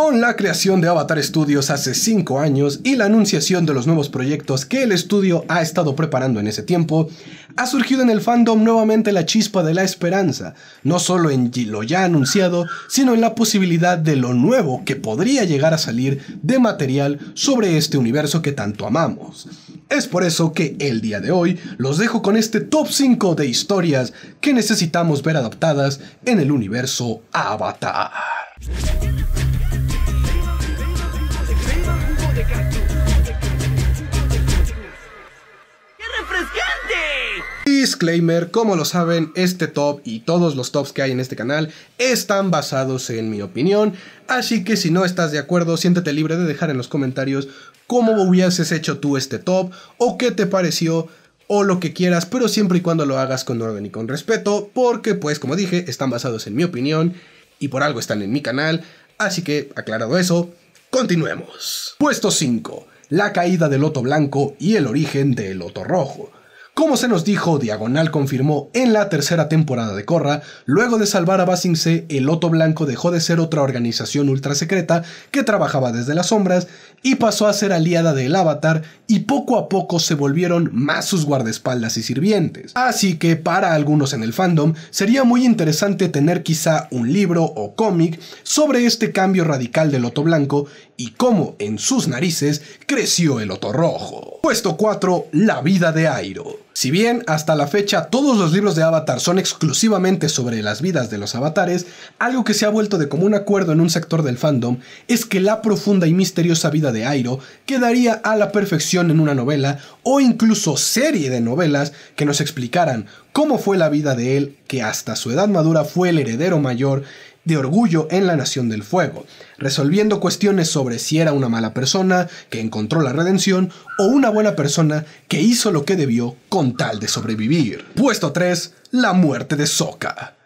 Con la creación de Avatar Studios hace 5 años y la anunciación de los nuevos proyectos que el estudio ha estado preparando en ese tiempo, ha surgido en el fandom nuevamente la chispa de la esperanza, no solo en lo ya anunciado, sino en la posibilidad de lo nuevo que podría llegar a salir de material sobre este universo que tanto amamos. Es por eso que el día de hoy los dejo con este top 5 de historias que necesitamos ver adaptadas en el universo Avatar. Disclaimer, como lo saben, este top y todos los tops que hay en este canal están basados en mi opinión, así que si no estás de acuerdo, siéntete libre de dejar en los comentarios cómo hubieses hecho tú este top o qué te pareció o lo que quieras, pero siempre y cuando lo hagas con orden y con respeto, porque pues como dije, están basados en mi opinión y por algo están en mi canal, así que aclarado eso, continuemos. Puesto 5. La caída del loto blanco y el origen del loto rojo. Como se nos dijo, Diagonal confirmó en la tercera temporada de Corra, luego de salvar a Basingse, el Loto Blanco dejó de ser otra organización ultra secreta que trabajaba desde las sombras y pasó a ser aliada del Avatar y poco a poco se volvieron más sus guardaespaldas y sirvientes. Así que para algunos en el fandom sería muy interesante tener quizá un libro o cómic sobre este cambio radical del Loto Blanco y cómo en sus narices creció el Loto Rojo. Puesto 4. La vida de Airo. Si bien hasta la fecha todos los libros de Avatar son exclusivamente sobre las vidas de los avatares, algo que se ha vuelto de común acuerdo en un sector del fandom es que la profunda y misteriosa vida de Airo quedaría a la perfección en una novela o incluso serie de novelas que nos explicaran cómo fue la vida de él, que hasta su edad madura fue el heredero mayor de orgullo en la Nación del Fuego, resolviendo cuestiones sobre si era una mala persona que encontró la redención o una buena persona que hizo lo que debió con tal de sobrevivir. Puesto 3. La muerte de Sokka.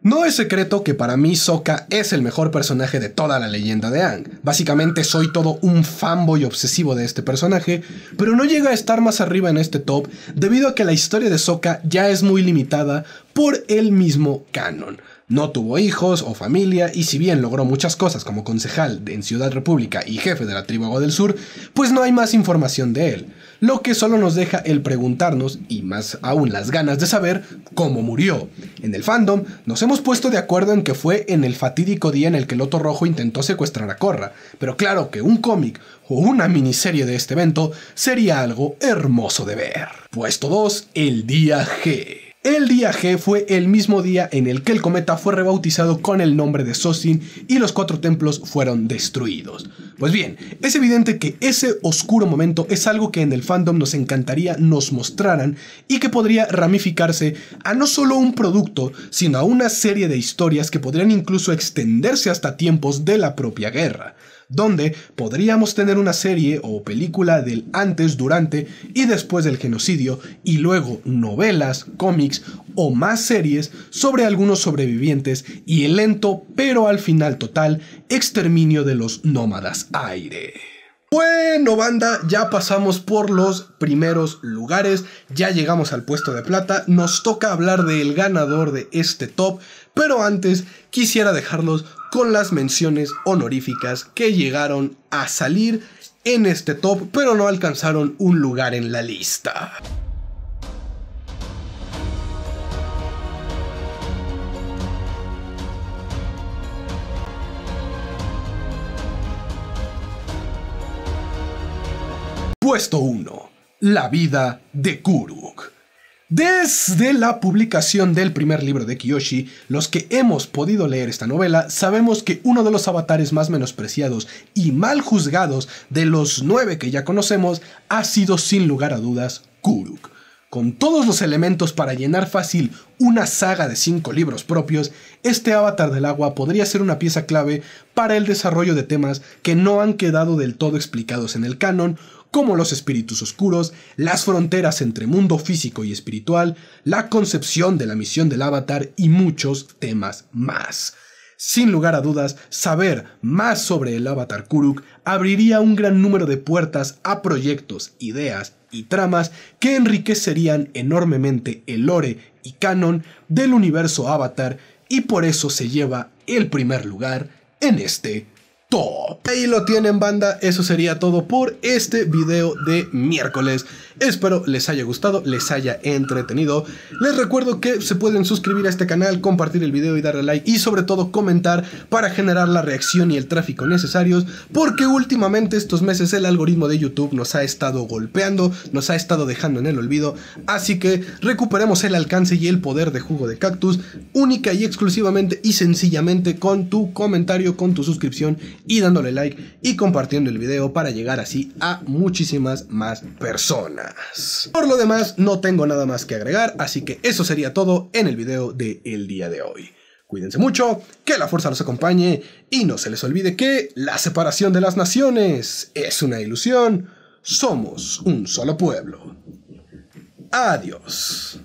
No es secreto que para mí Sokka es el mejor personaje de toda la leyenda de Ang. Básicamente soy todo un fanboy obsesivo de este personaje, pero no llega a estar más arriba en este top debido a que la historia de Sokka ya es muy limitada por el mismo canon. No tuvo hijos o familia y si bien logró muchas cosas como concejal en Ciudad República y jefe de la tribu Agua del Sur, pues no hay más información de él lo que solo nos deja el preguntarnos y más aún las ganas de saber cómo murió. En el fandom nos hemos puesto de acuerdo en que fue en el fatídico día en el que Loto Rojo intentó secuestrar a Corra, pero claro que un cómic o una miniserie de este evento sería algo hermoso de ver. Puesto 2, el día G. El día G fue el mismo día en el que el cometa fue rebautizado con el nombre de Sosin y los cuatro templos fueron destruidos. Pues bien, es evidente que ese oscuro momento es algo que en el fandom nos encantaría nos mostraran y que podría ramificarse a no solo un producto, sino a una serie de historias que podrían incluso extenderse hasta tiempos de la propia guerra donde podríamos tener una serie o película del antes, durante y después del genocidio y luego novelas, cómics o más series sobre algunos sobrevivientes y el lento pero al final total exterminio de los nómadas aire. Bueno, banda, ya pasamos por los primeros lugares, ya llegamos al puesto de plata, nos toca hablar del ganador de este top, pero antes quisiera dejarlos con las menciones honoríficas que llegaron a salir en este top, pero no alcanzaron un lugar en la lista. Puesto 1. La vida de Kuruk. Desde la publicación del primer libro de Kiyoshi, los que hemos podido leer esta novela sabemos que uno de los avatares más menospreciados y mal juzgados de los nueve que ya conocemos ha sido sin lugar a dudas Kuruk. Con todos los elementos para llenar fácil una saga de cinco libros propios, este avatar del agua podría ser una pieza clave para el desarrollo de temas que no han quedado del todo explicados en el canon como los espíritus oscuros, las fronteras entre mundo físico y espiritual, la concepción de la misión del avatar y muchos temas más. Sin lugar a dudas, saber más sobre el avatar Kuruk abriría un gran número de puertas a proyectos, ideas y tramas que enriquecerían enormemente el lore y canon del universo avatar y por eso se lleva el primer lugar en este Top. Ahí lo tienen banda, eso sería todo por este video de miércoles. Espero les haya gustado, les haya entretenido. Les recuerdo que se pueden suscribir a este canal, compartir el video y darle like y sobre todo comentar para generar la reacción y el tráfico necesarios porque últimamente estos meses el algoritmo de YouTube nos ha estado golpeando, nos ha estado dejando en el olvido, así que recuperemos el alcance y el poder de jugo de cactus única y exclusivamente y sencillamente con tu comentario, con tu suscripción y dándole like y compartiendo el video para llegar así a muchísimas más personas. Por lo demás, no tengo nada más que agregar, así que eso sería todo en el video del el día de hoy. Cuídense mucho, que la fuerza los acompañe y no se les olvide que la separación de las naciones es una ilusión. Somos un solo pueblo. Adiós.